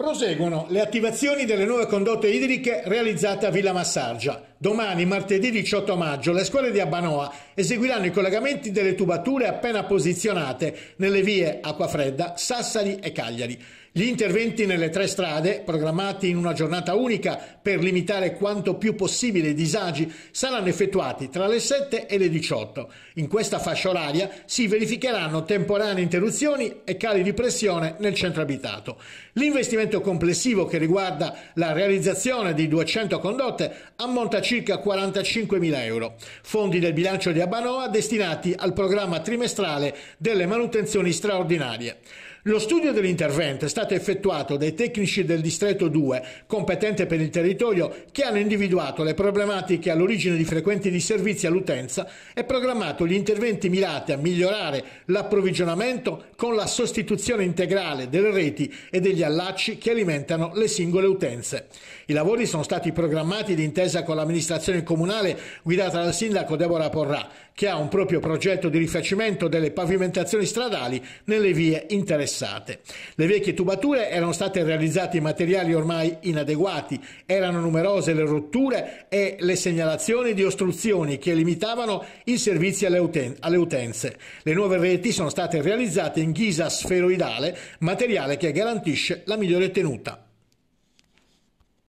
Proseguono le attivazioni delle nuove condotte idriche realizzate a Villa Massargia. Domani, martedì 18 maggio, le scuole di Abanoa eseguiranno i collegamenti delle tubature appena posizionate nelle vie Acquafredda, Sassari e Cagliari. Gli interventi nelle tre strade, programmati in una giornata unica per limitare quanto più possibile i disagi, saranno effettuati tra le 7 e le 18. In questa fascia oraria si verificheranno temporanee interruzioni e cali di pressione nel centro abitato. L'investimento complessivo che riguarda la realizzazione di 200 condotte ammonta a circa 45.000 euro, fondi del bilancio di Abanoa destinati al programma trimestrale delle manutenzioni straordinarie. Lo studio dell'intervento è stato effettuato dai tecnici del distretto 2, competente per il territorio, che hanno individuato le problematiche all'origine di frequenti disservizi all'utenza e programmato gli interventi mirati a migliorare l'approvvigionamento con la sostituzione integrale delle reti e degli allacci che alimentano le singole utenze. I lavori sono stati programmati d'intesa con l'amministrazione comunale guidata dal sindaco Deborah Porrà, che ha un proprio progetto di rifacimento delle pavimentazioni stradali nelle vie interessate interessate. Le vecchie tubature erano state realizzate in materiali ormai inadeguati, erano numerose le rotture e le segnalazioni di ostruzioni che limitavano i servizi alle, uten alle utenze. Le nuove reti sono state realizzate in ghisa sferoidale, materiale che garantisce la migliore tenuta.